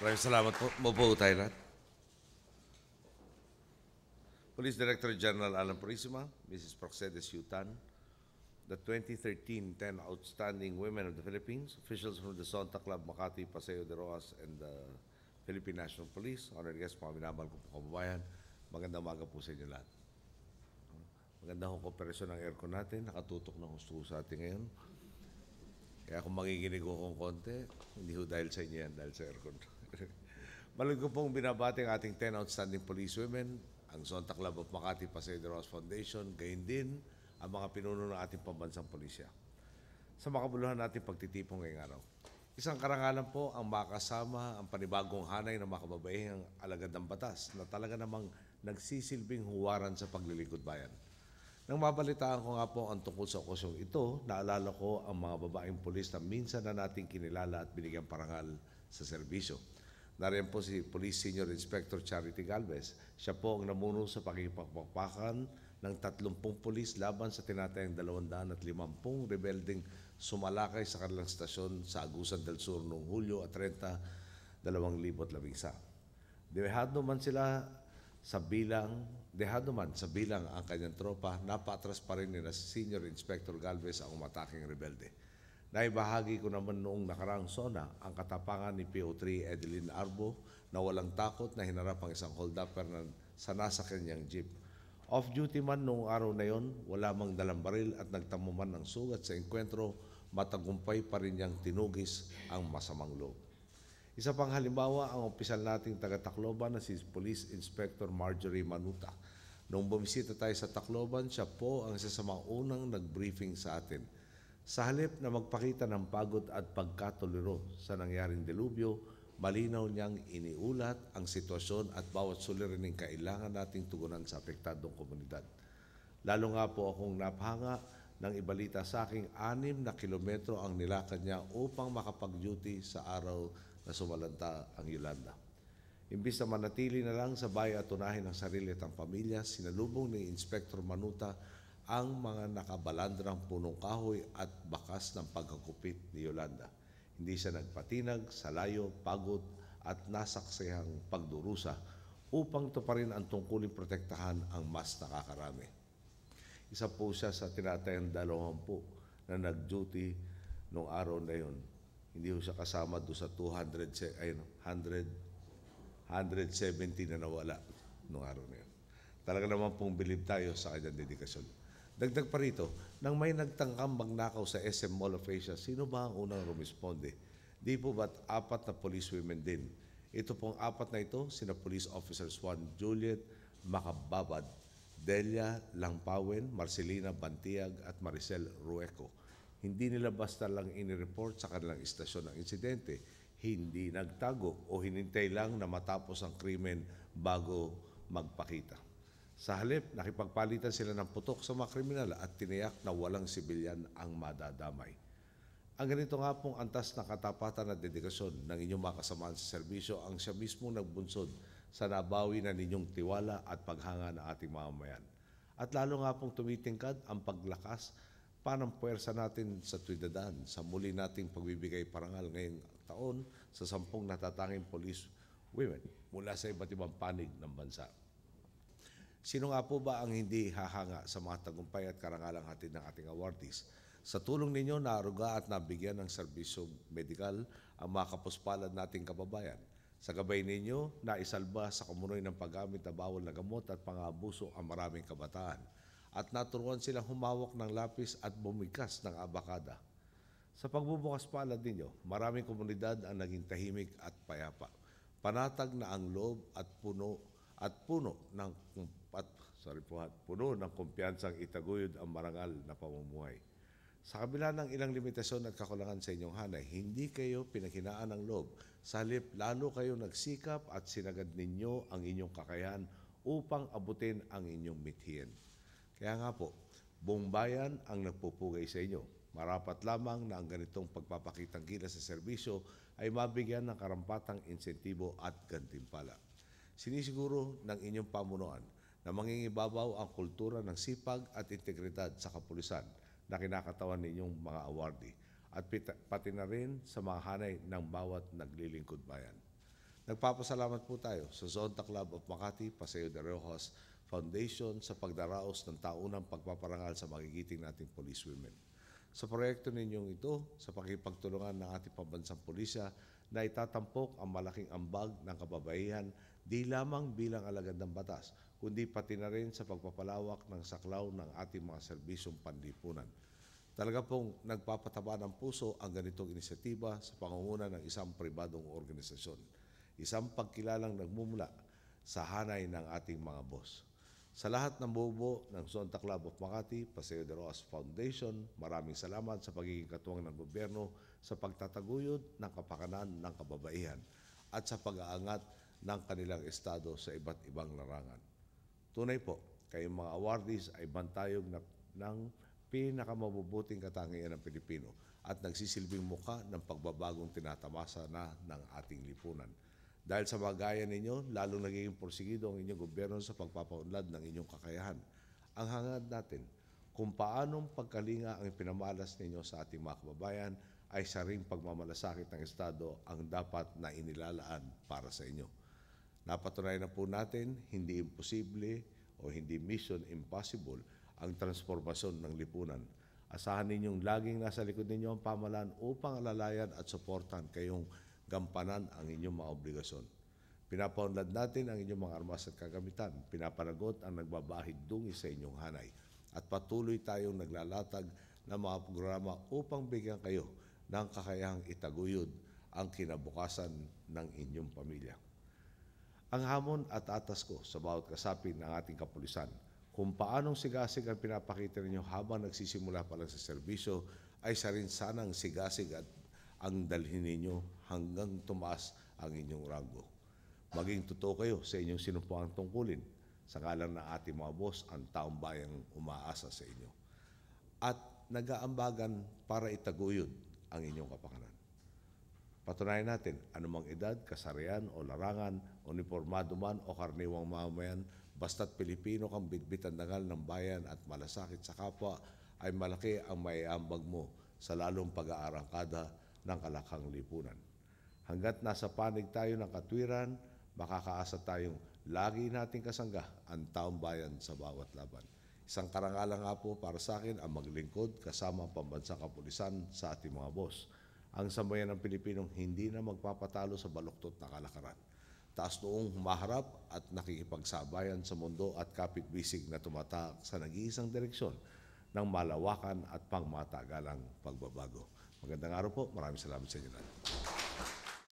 Maraming salamat po. Mabuo tayo lahat. Police Director General Alan Purisima, Mrs. Proxedes Yutan, the 2013-10 Outstanding Women of the Philippines, officials from the Santa Club, Makati, Paseo de Roas, and the Philippine National Police, honored guests, mga minamahal ko po kababayan, magandang umaga po sa inyo lahat. Magandang kooperasyon ng aircon natin, nakatutok ng gusto sa atin ngayon. Kaya kung manginginig ko kong konti, hindi ho dahil sa inyo yan, dahil sa aircon. Malagko pong binabati ang ating 10 outstanding police women, ang Zonta Club of Makati Paseo Rose Foundation, gayon din ang mga pinuno ng ating pambansang polisya. Sa makabuluhan natin pagtitipong ngayong araw. Isang karangalan po ang makasama ang panibagong hanay ng makababaihang alagad ng batas na talaga namang nagsisilbing huwaran sa paglilingkod bayan. Nang mabalitaan ko nga po ang tungkol sa okusyong ito, naalala ko ang mga babaeng pulis na minsan na nating kinilala at binigyan parangal sa serbisyo. Nariyan po si Police Senior Inspector Charity Galvez. Siya po ang namuno sa pakipagpakpakan ng 30 pulis laban sa tinatayang 250 rebelding sumalakay sa kanilang stasyon sa Agusan del Sur noong Hulyo at 30, 2011. Dehado man sila sa bilang, dehado man sa bilang ang kanyang tropa, napatras pa rin ni Senior Inspector Galvez ang umataking rebelde. Naibahagi ko naman noong nakarang SONA ang katapangan ni PO3 Edeline Arbo na walang takot na hinarap ang isang holdupper na sana sa kanyang jeep. Off-duty man noong araw na yon, wala mang dalang at nagtamo ng sugat sa engkwentro, matagumpay pa rin niyang tinugis ang masamang loob. Isa pang halimbawa ang opisyal nating taga-Tacloban na si Police Inspector Marjorie Manuta. Noong bumisita tayo sa Tacloban, siya po ang isa sa mga unang nag-briefing sa atin – sa halip na magpakita ng pagod at pagkatuliro sa nangyaring delubyo, malinaw niyang iniulat ang sitwasyon at bawat suliraning kailangan nating tugunan sa apektadong komunidad. Lalo nga po akong napahanga nang ibalita sa aking anim na kilometro ang nilakad niya upang makapag-duty sa araw na sumalanta ang Yolanda. Imbis na manatili na lang sa bahay at tunahin ang sarili at ang pamilya, sinalubong ni Inspector Manuta ang mga nakabalandrang punong kahoy at bakas ng pagkakupit ni Yolanda. Hindi siya nagpatinag sa layo, pagod at nasaksayang pagdurusa upang tuparin ang tungkuling protektahan ang mas nakakarami. Isa po siya sa tinatayang dalawampu na nag-duty noong araw na yon. Hindi siya kasama doon sa 200, ay, 100, 170 na nawala noong araw na yon. Talaga naman pong believe tayo sa kanyang dedikasyon. Dagdag pa rito, nang may nagtangkang magnakaw sa SM Mall of Asia, sino ba ang unang rumisponde? Di po ba't apat na police women din? Ito pong apat na ito, sina Police Officers Juan Juliet Makababad, Delia Langpawen, Marcelina Bantiag at Maricel Rueco. Hindi nila basta lang inireport sa kanilang istasyon ang insidente. Hindi nagtago o hinintay lang na matapos ang krimen bago magpakita. Sa halip, nakipagpalitan sila ng putok sa mga kriminal at tiniyak na walang sibilyan ang madadamay. Ang ganito nga pong antas na katapatan at dedikasyon ng inyong mga kasamaan sa serbisyo ang siya mismo nagbunsod sa nabawi na ninyong tiwala at paghanga ng ating mamamayan. At lalo nga pong tumitingkad ang paglakas puwersa natin sa Tuidadan sa muli nating pagbibigay parangal ngayong taon sa sampung natatanging police women mula sa iba't ibang panig ng bansa. Sino nga po ba ang hindi hahanga sa mga tagumpay at karangalang hatid ng ating awardees? Sa tulong ninyo, naruga at nabigyan ng serbisyo medikal ang mga kapuspalad nating kababayan. Sa gabay ninyo, naisalba sa kumunoy ng paggamit na bawal na gamot at pangabuso ang maraming kabataan. At naturuan silang humawak ng lapis at bumikas ng abakada. Sa pagbubukas palad ninyo, maraming komunidad ang naging tahimik at payapa. Panatag na ang loob at puno at puno ng at, sorry po, at puno ng kumpiyansang itaguyod ang marangal na pamumuhay. Sa kabila ng ilang limitasyon at kakulangan sa inyong hanay, hindi kayo pinaghinaan ng loob. Salip, lalo kayo nagsikap at sinagad ninyo ang inyong kakayahan upang abutin ang inyong mithiin. Kaya nga po, buong bayan ang nagpupugay sa inyo. Marapat lamang na ang ganitong pagpapakitang gila sa serbisyo ay mabigyan ng karampatang insentibo at gantimpala. Sinisiguro ng inyong pamunuan na mangingibabaw ang kultura ng sipag at integridad sa kapulisan na kinakatawan ninyong mga awardee at pati na rin sa mga hanay ng bawat naglilingkod bayan. Nagpapasalamat po tayo sa Zonta Club of Makati, Paseo de Rojas Foundation sa pagdaraos ng taunang pagpaparangal sa magigiting nating police women. Sa proyekto ninyong ito, sa pakipagtulungan ng ating pambansang pulisya na itatampok ang malaking ambag ng kababaihan di lamang bilang alagad ng batas, kundi pati na rin sa pagpapalawak ng saklaw ng ating mga serbisyong panlipunan. Talaga pong nagpapataba ng puso ang ganitong inisyatiba sa pangunguna ng isang pribadong organisasyon, isang pagkilalang nagmumula sa hanay ng ating mga boss. Sa lahat ng bobo ng Sonta Club of Makati, Paseo de Roas Foundation, maraming salamat sa pagiging katuwang ng gobyerno sa pagtataguyod ng kapakanan ng kababaihan at sa pag-aangat ng kanilang estado sa iba't ibang larangan. Tunay po, kayong mga awardees ay bantayog na, ng pinakamabubuting katangian ng Pilipino at nagsisilbing muka ng pagbabagong tinatamasa na ng ating lipunan. Dahil sa magaya ninyo, lalo nagiging porsigido ang inyong gobyerno sa pagpapaunlad ng inyong kakayahan. Ang hangad natin, kung paanong pagkalinga ang pinamalas ninyo sa ating mga kababayan ay sa ring pagmamalasakit ng Estado ang dapat na inilalaan para sa inyo. Napatunayan na po natin, hindi imposible o hindi mission impossible ang transformasyon ng lipunan. Asahan ninyong laging nasa likod ninyo ang pamalan upang alalayan at suportan kayong gampanan ang inyong mga obligasyon. Pinapaunlad natin ang inyong mga armas at kagamitan, pinapanagot ang nagbabahid dungis sa inyong hanay, at patuloy tayong naglalatag ng mga programa upang bigyan kayo ng kakayahang itaguyod ang kinabukasan ng inyong pamilya. Ang hamon at atas ko sa bawat kasapi ng ating kapulisan kung paanong sigasig ang pinapakita ninyo habang nagsisimula pa lang sa serbisyo ay sa rin sanang sigasig at ang dalhin ninyo hanggang tumaas ang inyong rango. Maging totoo kayo sa inyong sinupuang tungkulin sakalang ng ating mga boss ang taong bayang umaasa sa inyo. At nagaambagan para itaguyod ang inyong kapakanan. Patunayan natin, anumang edad, kasarian o larangan, uniformado man o karniwang mamayan, basta't Pilipino kang bitbitan dangal ng bayan at malasakit sa kapwa, ay malaki ang maiambag mo sa lalong pag-aarangkada ng kalakang lipunan. Hanggat nasa panig tayo ng katwiran, makakaasa tayong lagi nating kasangga ang taong bayan sa bawat laban. Isang karangalan nga po para sa akin ang maglingkod kasama ang pambansang kapulisan sa ating mga boss. Ang sambayan ng Pilipinong hindi na magpapatalo sa baluktot na kalakaran. Taas noong humaharap at nakikipagsabayan sa mundo at kapitbisig na tumatak sa nag-iisang direksyon ng malawakan at pangmatagalang pagbabago. Magandang araw po. Maraming salamat sa inyo lahat.